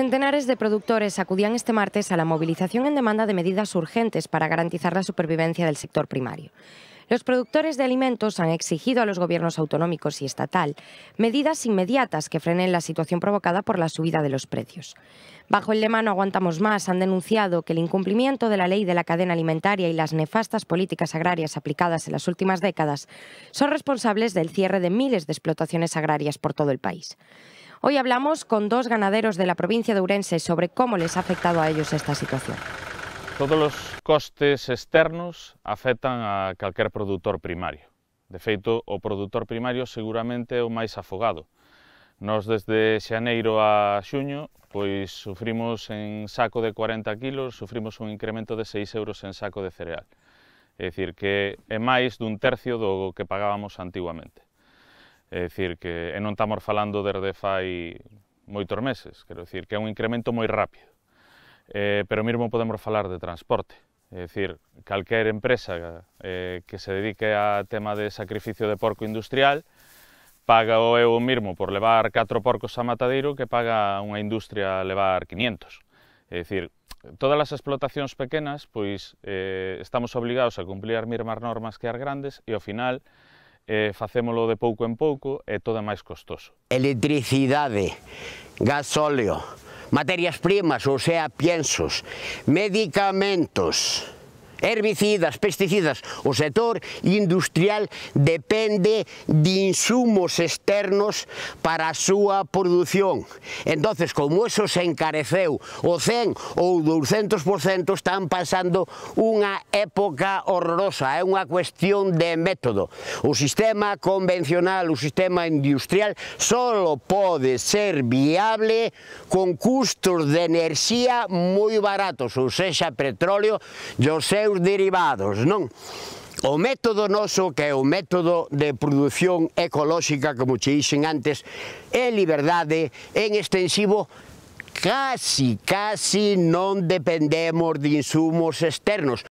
Centenares de productores acudían este martes a la movilización en demanda de medidas urgentes para garantizar la supervivencia del sector primario. Los productores de alimentos han exigido a los gobiernos autonómicos y estatal medidas inmediatas que frenen la situación provocada por la subida de los precios. Bajo el lema No aguantamos más, han denunciado que el incumplimiento de la ley de la cadena alimentaria y las nefastas políticas agrarias aplicadas en las últimas décadas son responsables del cierre de miles de explotaciones agrarias por todo el país. Hoy hablamos con dos ganaderos de la provincia de Urense sobre cómo les ha afectado a ellos esta situación. Todos los costes externos afectan a cualquier produtor primario. De feito, o produtor primario seguramente é o máis afogado. Nos desde xaneiro a xuño, pois sufrimos en saco de 40 kilos, sufrimos un incremento de 6 euros en saco de cereal. É dicir, que é máis dun tercio do que pagábamos antiguamente. É dicir, que e non estamos falando desde fai moitos meses, quero dicir, que é un incremento moi rápido. Eh, pero mesmo podemos falar de transporte. É dicir, calquer empresa eh, que se dedique a tema de sacrificio de porco industrial paga o eu mesmo por levar 4 porcos a matadeiro que paga unha industria a levar 500. É dicir, todas as explotacións pequenas, pois eh, estamos obligados a cumplir as mesmas normas que as grandes e ao final eh, facémolo de pouco en pouco e todo é máis costoso. Electricidade, gasóleo, materias primas, ou sea, piensos, medicamentos, herbicidas, pesticidas. O sector industrial depende de insumos externos para a súa produción. Entonces, como eso se encareceu o 100 ou 200%, están pasando unha época horrorosa, é unha cuestión de método. O sistema convencional, o sistema industrial, só pode ser viable con custos de enerxía moi baratos, ou seja, petróleo, e os seus seus derivados, non? O método noso, que é o método de produción ecolóxica, como che dixen antes, é liberdade en extensivo casi, casi non dependemos de insumos externos.